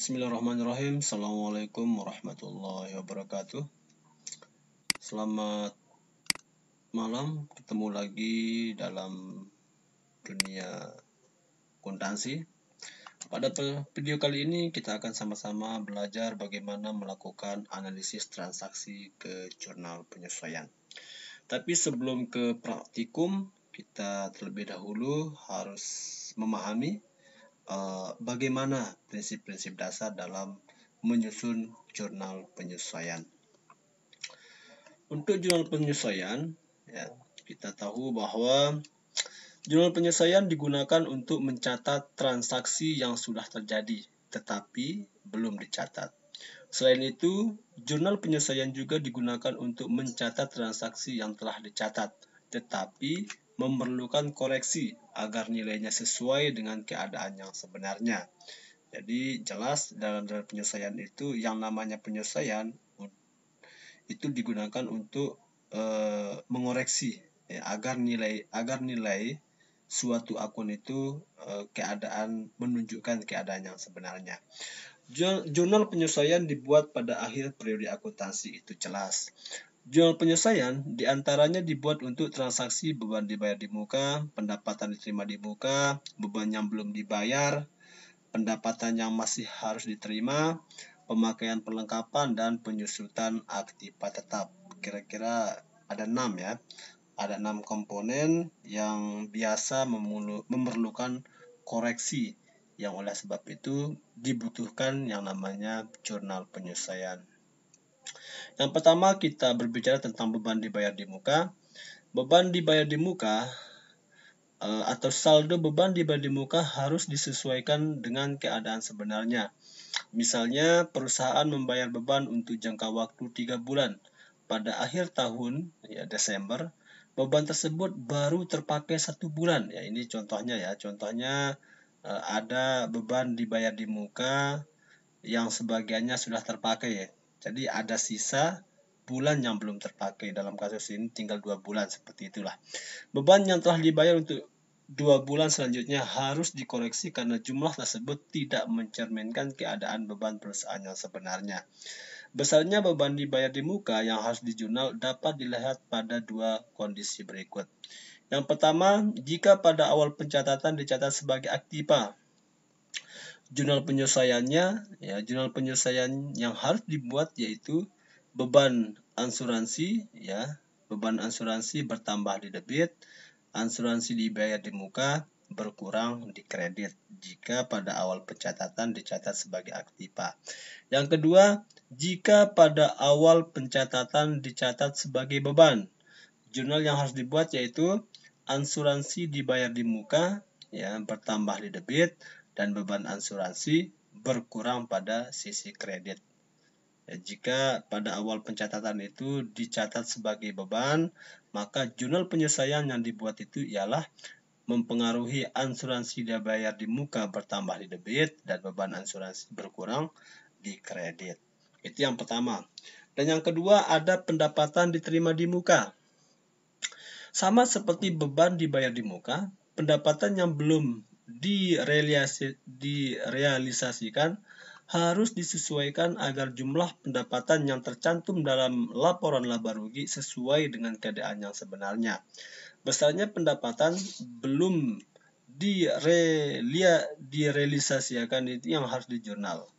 Bismillahirrahmanirrahim. Assalamualaikum warahmatullahi wabarakatuh. Selamat malam. Ketemu lagi dalam dunia kontansi. Pada video kali ini kita akan sama-sama belajar bagaimana melakukan analisis transaksi ke jurnal penyesuaian. Tapi sebelum ke praktikum, kita terlebih dahulu harus memahami Eh, bagaimana prinsip-prinsip dasar dalam menyusun jurnal penyesuaian. Untuk jurnal penyesuaian, ya, kita tahu bahwa jurnal penyesuaian digunakan untuk mencatat transaksi yang sudah terjadi, tetapi belum dicatat. Selain itu, jurnal penyesuaian juga digunakan untuk mencatat transaksi yang telah dicatat, tetapi memerlukan koreksi agar nilainya sesuai dengan keadaan yang sebenarnya. Jadi jelas dalam dalam penyelesaian itu yang namanya penyelesaian itu digunakan untuk e, mengoreksi ya, agar nilai agar nilai suatu akun itu e, keadaan menunjukkan keadaan yang sebenarnya. Jurnal penyesuaian dibuat pada akhir periode akuntansi itu jelas. Jurnal penyelesaian diantaranya dibuat untuk transaksi beban dibayar di muka, pendapatan diterima di muka, beban yang belum dibayar, pendapatan yang masih harus diterima, pemakaian perlengkapan, dan penyusutan aktiva tetap. Kira-kira ada enam ya. Ada enam komponen yang biasa memerlukan koreksi yang oleh sebab itu dibutuhkan yang namanya jurnal penyelesaian. Yang pertama kita berbicara tentang beban dibayar di muka. Beban dibayar di muka eh, atau saldo beban dibayar di muka harus disesuaikan dengan keadaan sebenarnya. Misalnya, perusahaan membayar beban untuk jangka waktu 3 bulan. Pada akhir tahun, ya Desember, beban tersebut baru terpakai satu bulan. Ya, ini contohnya ya. Contohnya eh, ada beban dibayar di muka yang sebagiannya sudah terpakai ya. Jadi ada sisa bulan yang belum terpakai dalam kasus ini tinggal dua bulan seperti itulah. Beban yang telah dibayar untuk dua bulan selanjutnya harus dikoreksi karena jumlah tersebut tidak mencerminkan keadaan beban perusahaan yang sebenarnya. Besarnya beban dibayar di muka yang harus dijurnal dapat dilihat pada dua kondisi berikut. Yang pertama, jika pada awal pencatatan dicatat sebagai aktiva, jurnal penyelesaiannya ya jurnal penyelesaian yang harus dibuat yaitu beban asuransi ya beban asuransi bertambah di debit asuransi dibayar di muka berkurang di kredit jika pada awal pencatatan dicatat sebagai aktiva. Yang kedua, jika pada awal pencatatan dicatat sebagai beban. Jurnal yang harus dibuat yaitu asuransi dibayar di muka ya bertambah di debit, dan beban asuransi berkurang pada sisi kredit. Ya, jika pada awal pencatatan itu dicatat sebagai beban, maka jurnal penyelesaian yang dibuat itu ialah mempengaruhi asuransi dibayar di muka bertambah di debit dan beban asuransi berkurang di kredit. Itu yang pertama. Dan yang kedua ada pendapatan diterima di muka. Sama seperti beban dibayar di muka, pendapatan yang belum direalisasikan harus disesuaikan agar jumlah pendapatan yang tercantum dalam laporan laba rugi sesuai dengan keadaan yang sebenarnya. Besarnya pendapatan belum direlia, direalisasikan itu yang harus di jurnal.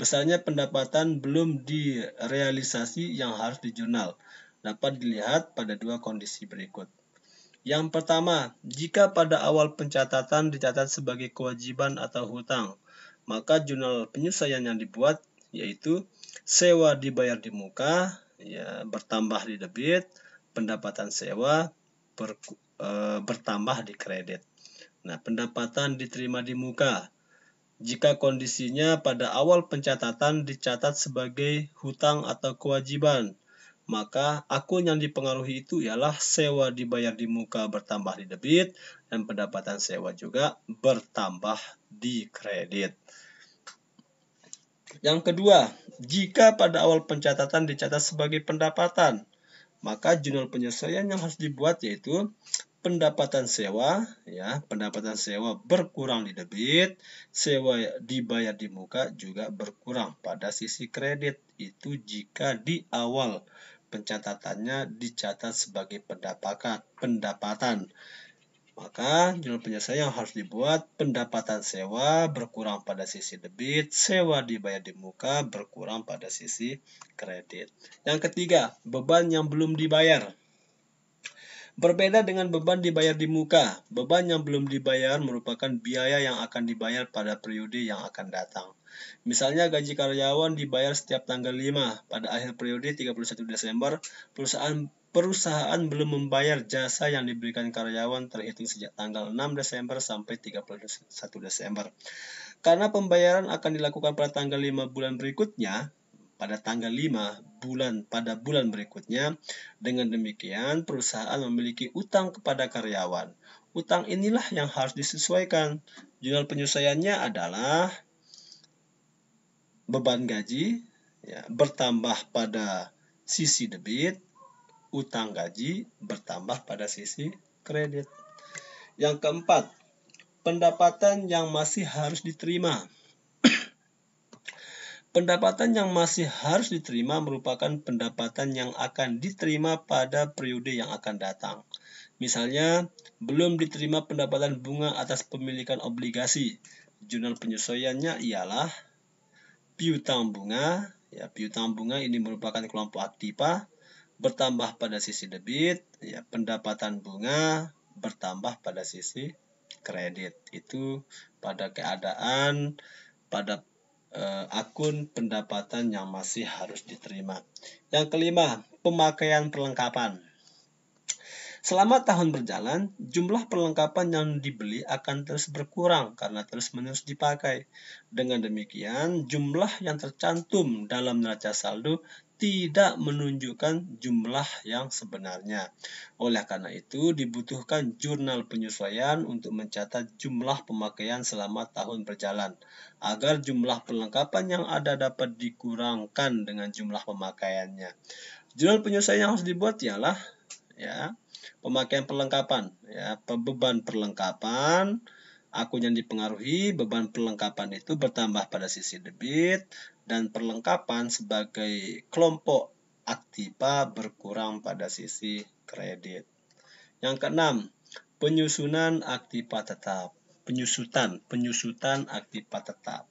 Besarnya pendapatan belum direalisasi yang harus di jurnal. Dapat dilihat pada dua kondisi berikut. Yang pertama, jika pada awal pencatatan dicatat sebagai kewajiban atau hutang, maka jurnal penyesuaian yang dibuat yaitu sewa dibayar di muka, ya, bertambah di debit, pendapatan sewa ber, e, bertambah di kredit. Nah, pendapatan diterima di muka jika kondisinya pada awal pencatatan dicatat sebagai hutang atau kewajiban, maka akun yang dipengaruhi itu ialah sewa dibayar di muka bertambah di debit dan pendapatan sewa juga bertambah di kredit. Yang kedua, jika pada awal pencatatan dicatat sebagai pendapatan, maka jurnal penyesuaian yang harus dibuat yaitu pendapatan sewa ya pendapatan sewa berkurang di debit sewa dibayar di muka juga berkurang pada sisi kredit itu jika di awal pencatatannya dicatat sebagai pendapatan. pendapatan. Maka jurnal penyelesaian yang harus dibuat pendapatan sewa berkurang pada sisi debit, sewa dibayar di muka berkurang pada sisi kredit. Yang ketiga, beban yang belum dibayar. Berbeda dengan beban dibayar di muka, beban yang belum dibayar merupakan biaya yang akan dibayar pada periode yang akan datang. Misalnya gaji karyawan dibayar setiap tanggal 5 pada akhir periode 31 Desember, perusahaan perusahaan belum membayar jasa yang diberikan karyawan terhitung sejak tanggal 6 Desember sampai 31 Desember. Karena pembayaran akan dilakukan pada tanggal 5 bulan berikutnya, pada tanggal 5 bulan pada bulan berikutnya. Dengan demikian, perusahaan memiliki utang kepada karyawan. Utang inilah yang harus disesuaikan. Jurnal penyesuaiannya adalah beban gaji ya, bertambah pada sisi debit, utang gaji bertambah pada sisi kredit. Yang keempat, pendapatan yang masih harus diterima. pendapatan yang masih harus diterima merupakan pendapatan yang akan diterima pada periode yang akan datang. Misalnya, belum diterima pendapatan bunga atas pemilikan obligasi. Jurnal penyesuaiannya ialah piutang bunga. Ya, piutang bunga ini merupakan kelompok aktiva bertambah pada sisi debit, ya, pendapatan bunga bertambah pada sisi kredit. Itu pada keadaan pada e, akun pendapatan yang masih harus diterima. Yang kelima, pemakaian perlengkapan. Selama tahun berjalan, jumlah perlengkapan yang dibeli akan terus berkurang karena terus-menerus dipakai. Dengan demikian, jumlah yang tercantum dalam neraca saldo tidak menunjukkan jumlah yang sebenarnya. Oleh karena itu, dibutuhkan jurnal penyesuaian untuk mencatat jumlah pemakaian selama tahun berjalan, agar jumlah perlengkapan yang ada dapat dikurangkan dengan jumlah pemakaiannya. Jurnal penyesuaian yang harus dibuat ialah ya pemakaian perlengkapan ya beban perlengkapan akun yang dipengaruhi beban perlengkapan itu bertambah pada sisi debit dan perlengkapan sebagai kelompok aktiva berkurang pada sisi kredit yang keenam penyusunan aktiva tetap penyusutan penyusutan aktiva tetap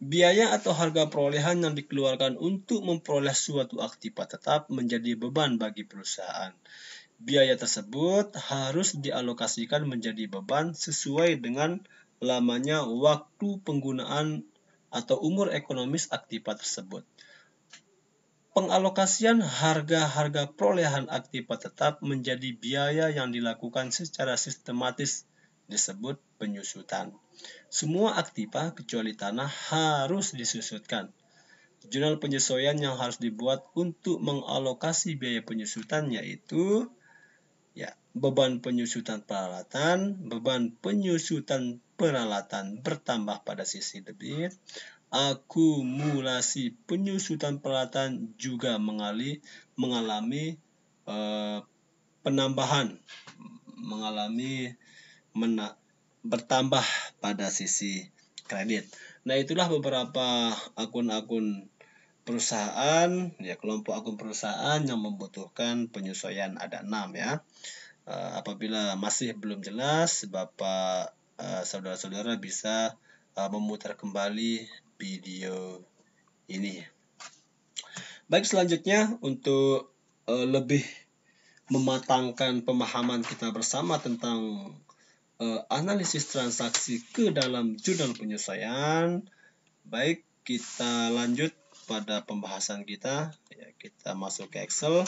Biaya atau harga perolehan yang dikeluarkan untuk memperoleh suatu aktiva tetap menjadi beban bagi perusahaan. Biaya tersebut harus dialokasikan menjadi beban sesuai dengan lamanya waktu penggunaan atau umur ekonomis aktiva tersebut. Pengalokasian harga-harga perolehan aktiva tetap menjadi biaya yang dilakukan secara sistematis disebut penyusutan. Semua aktiva kecuali tanah harus disusutkan. Jurnal penyesuaian yang harus dibuat untuk mengalokasi biaya penyusutan yaitu ya, beban penyusutan peralatan, beban penyusutan peralatan bertambah pada sisi debit, akumulasi penyusutan peralatan juga mengali, mengalami eh, penambahan mengalami mena, bertambah pada sisi kredit. Nah, itulah beberapa akun-akun perusahaan, ya kelompok akun perusahaan yang membutuhkan penyesuaian ada enam ya. Eh, apabila masih belum jelas, Bapak eh, saudara-saudara bisa eh, memutar kembali video ini. Baik, selanjutnya untuk lebih mematangkan pemahaman kita bersama tentang uh, analisis transaksi ke dalam jurnal penyelesaian. Baik, kita lanjut pada pembahasan kita. Ya, kita masuk ke Excel.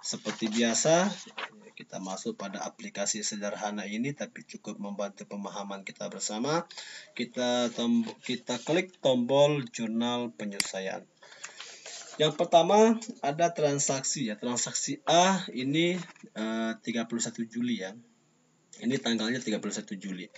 Seperti biasa, ya, kita masuk pada aplikasi sederhana ini tapi cukup membantu pemahaman kita bersama. Kita kita klik tombol jurnal penyelesaian. Yang pertama ada transaksi ya, transaksi A ini eh, 31 Juli ya. Ini tanggalnya 31 Juli.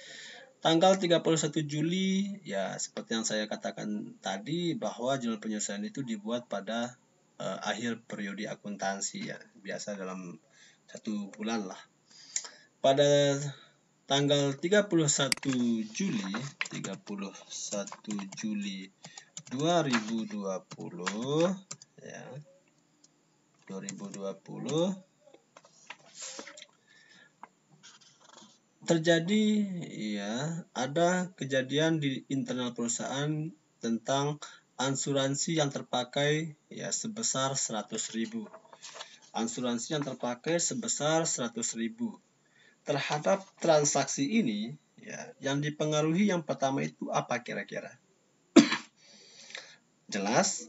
Tanggal 31 Juli, ya seperti yang saya katakan tadi bahwa jurnal penyelesaian itu dibuat pada uh, akhir periode akuntansi ya, biasa dalam satu bulan lah. Pada tanggal 31 Juli, 31 Juli 2020 ya. 2020 terjadi ya ada kejadian di internal perusahaan tentang asuransi yang terpakai ya sebesar 100.000. Asuransi yang terpakai sebesar 100.000. Terhadap transaksi ini ya yang dipengaruhi yang pertama itu apa kira-kira? Jelas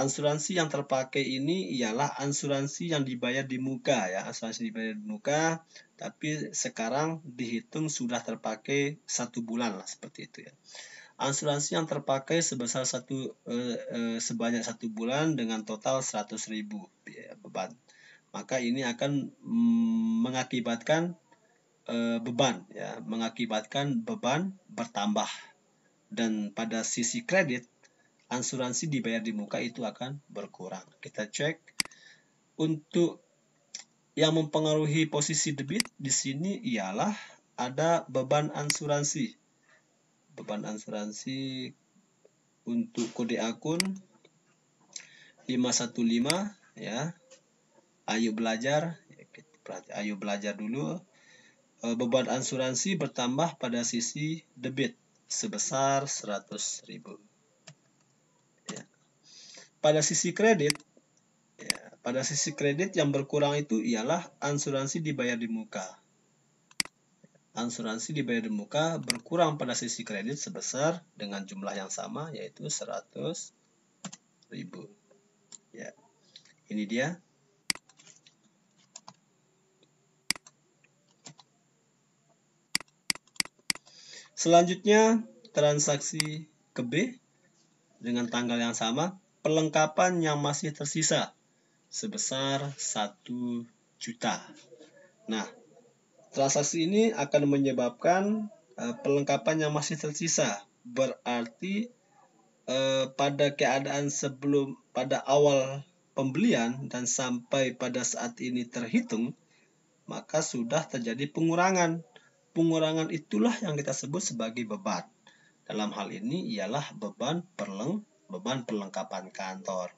Asuransi yang terpakai ini ialah asuransi yang dibayar di muka ya, asuransi dibayar di muka, tapi sekarang dihitung sudah terpakai satu bulan lah seperti itu ya. Asuransi yang terpakai sebesar satu eh, eh, sebanyak satu bulan dengan total 100.000 ribu ya, beban, maka ini akan mm, mengakibatkan eh, beban ya, mengakibatkan beban bertambah dan pada sisi kredit asuransi dibayar di muka itu akan berkurang. Kita cek untuk yang mempengaruhi posisi debit di sini ialah ada beban asuransi. Beban asuransi untuk kode akun 515 ya. Ayo ya, belajar, ayo belajar dulu. Eh, beban asuransi bertambah pada sisi debit sebesar 100 ribu. Pada sisi kredit, ya, pada sisi kredit yang berkurang itu ialah asuransi dibayar di muka. Asuransi dibayar di muka berkurang pada sisi kredit sebesar dengan jumlah yang sama yaitu 100 ribu. Ya, ini dia Selanjutnya, transaksi ke B dengan tanggal yang sama perlengkapan yang masih tersisa sebesar 1 juta. Nah, transaksi ini akan menyebabkan uh, perlengkapan yang masih tersisa berarti uh, pada keadaan sebelum pada awal pembelian dan sampai pada saat ini terhitung maka sudah terjadi pengurangan. Pengurangan itulah yang kita sebut sebagai beban. Dalam hal ini ialah beban perleng beban perlengkapan kantor.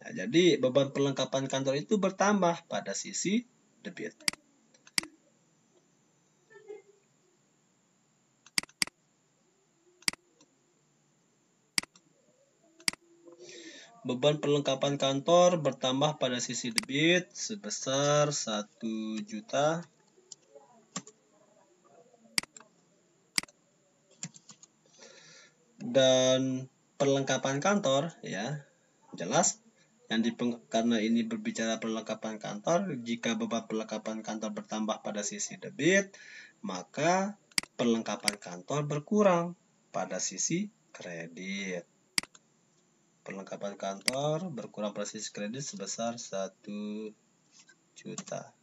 Nah, jadi beban perlengkapan kantor itu bertambah pada sisi debit. beban perlengkapan kantor bertambah pada sisi debit sebesar 1 juta dan perlengkapan kantor ya jelas yang dipeng, karena ini berbicara perlengkapan kantor jika beban perlengkapan kantor bertambah pada sisi debit maka perlengkapan kantor berkurang pada sisi kredit perlengkapan kantor berkurang pada sisi kredit sebesar 1 juta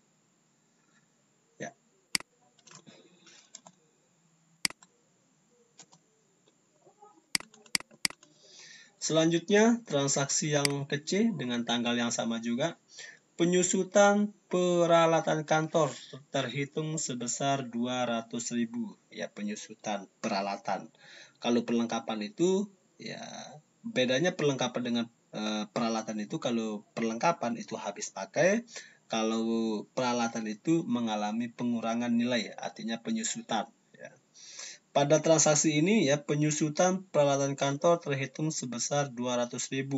Selanjutnya, transaksi yang kecil dengan tanggal yang sama juga. Penyusutan peralatan kantor terhitung sebesar 200.000 ya penyusutan peralatan. Kalau perlengkapan itu ya bedanya perlengkapan dengan e, peralatan itu kalau perlengkapan itu habis pakai, kalau peralatan itu mengalami pengurangan nilai artinya penyusutan. Pada transaksi ini ya penyusutan peralatan kantor terhitung sebesar 200.000,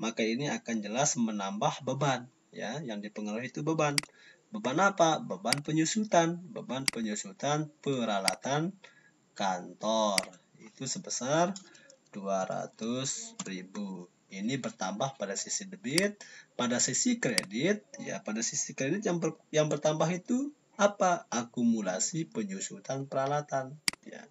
maka ini akan jelas menambah beban ya yang dipengaruhi itu beban. Beban apa? Beban penyusutan, beban penyusutan peralatan kantor itu sebesar 200.000. Ini bertambah pada sisi debit, pada sisi kredit ya pada sisi kredit yang ber, yang bertambah itu apa? Akumulasi penyusutan peralatan ya.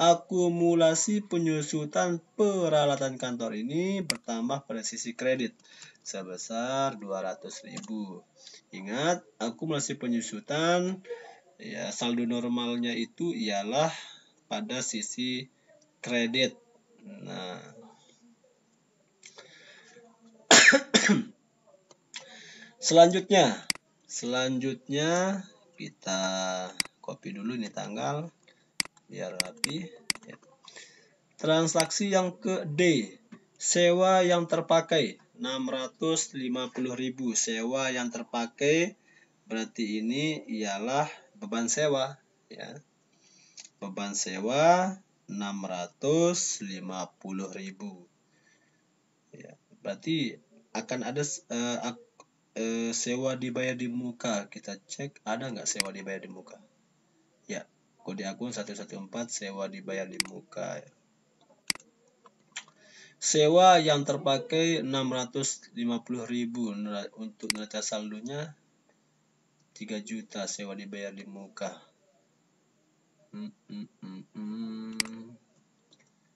Akumulasi penyusutan peralatan kantor ini bertambah pada sisi kredit sebesar 200.000. Ingat, akumulasi penyusutan ya saldo normalnya itu ialah pada sisi kredit. Nah, selanjutnya, selanjutnya kita copy dulu ini tanggal ya rapi ya. transaksi yang ke D sewa yang terpakai 650.000 sewa yang terpakai berarti ini ialah beban sewa ya beban sewa 650.000 ya berarti akan ada uh, uh, sewa dibayar di muka kita cek ada nggak sewa dibayar di muka ya kode akun 114 sewa dibayar di muka sewa yang terpakai 650.000 untuk neraca saldonya 3 juta sewa dibayar di muka hmm, hmm, hmm,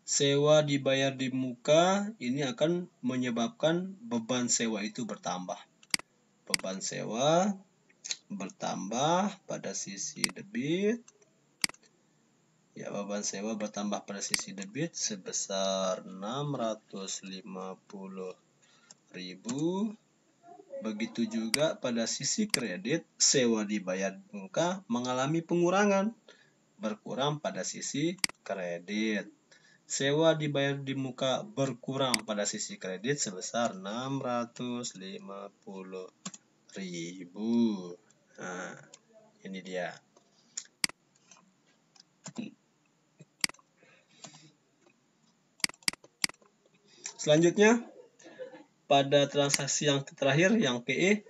sewa dibayar di muka ini akan menyebabkan beban sewa itu bertambah beban sewa bertambah pada sisi debit Ya, beban sewa bertambah pada sisi debit sebesar 650 ribu. Begitu juga pada sisi kredit, sewa dibayar muka mengalami pengurangan, berkurang pada sisi kredit. Sewa dibayar di muka berkurang pada sisi kredit sebesar 650 ribu. Nah, ini dia. Selanjutnya, pada transaksi yang terakhir, yang PE,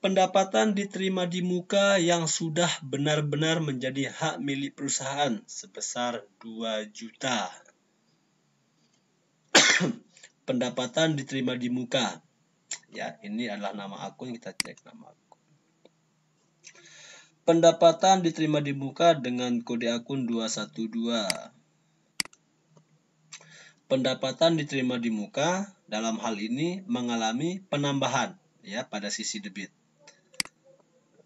pendapatan diterima di muka yang sudah benar-benar menjadi hak milik perusahaan sebesar 2 juta. pendapatan diterima di muka. Ya, ini adalah nama akun, kita cek nama akun pendapatan diterima di muka dengan kode akun 212 pendapatan diterima di muka dalam hal ini mengalami penambahan ya pada sisi debit.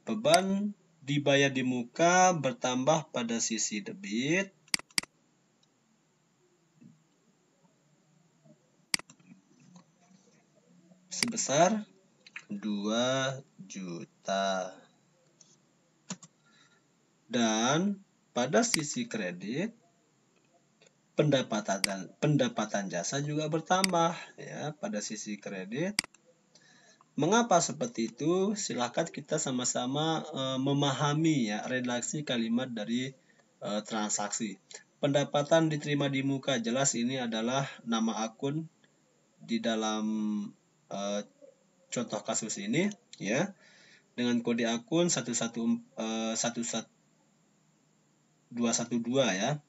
Beban dibayar di muka bertambah pada sisi debit. sebesar 2 juta. Dan pada sisi kredit pendapatan dan pendapatan jasa juga bertambah ya pada sisi kredit. Mengapa seperti itu? Silahkan kita sama-sama e, memahami ya redaksi kalimat dari e, transaksi. Pendapatan diterima di muka jelas ini adalah nama akun di dalam e, contoh kasus ini ya dengan kode akun 11 e, ya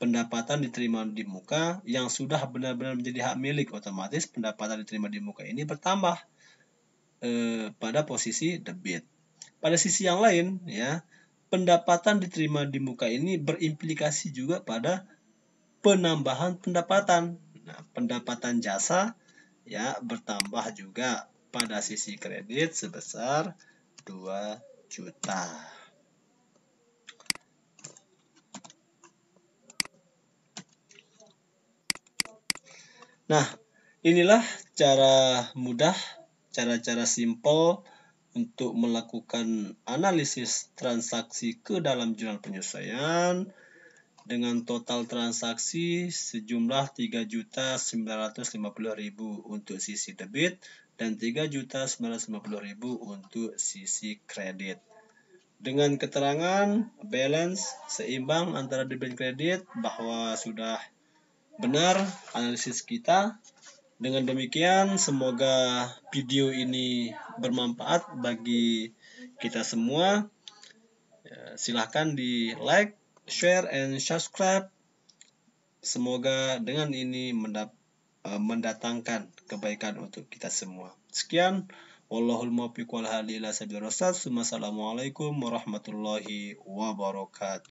pendapatan diterima di muka yang sudah benar-benar menjadi hak milik otomatis pendapatan diterima di muka ini bertambah eh, pada posisi debit. Pada sisi yang lain ya, pendapatan diterima di muka ini berimplikasi juga pada penambahan pendapatan. Nah, pendapatan jasa ya bertambah juga pada sisi kredit sebesar 2 juta. Nah, inilah cara mudah, cara-cara simple untuk melakukan analisis transaksi ke dalam jurnal penyelesaian dengan total transaksi sejumlah 3.950.000 untuk sisi debit dan 3.950.000 untuk sisi kredit. Dengan keterangan balance seimbang antara debit kredit bahwa sudah benar analisis kita. Dengan demikian, semoga video ini bermanfaat bagi kita semua. Ya, silahkan di like, share, and subscribe. Semoga dengan ini eh, mendatangkan kebaikan untuk kita semua. Sekian, wallahul muwaffiq wal sabil ila warahmatullahi wabarakatuh.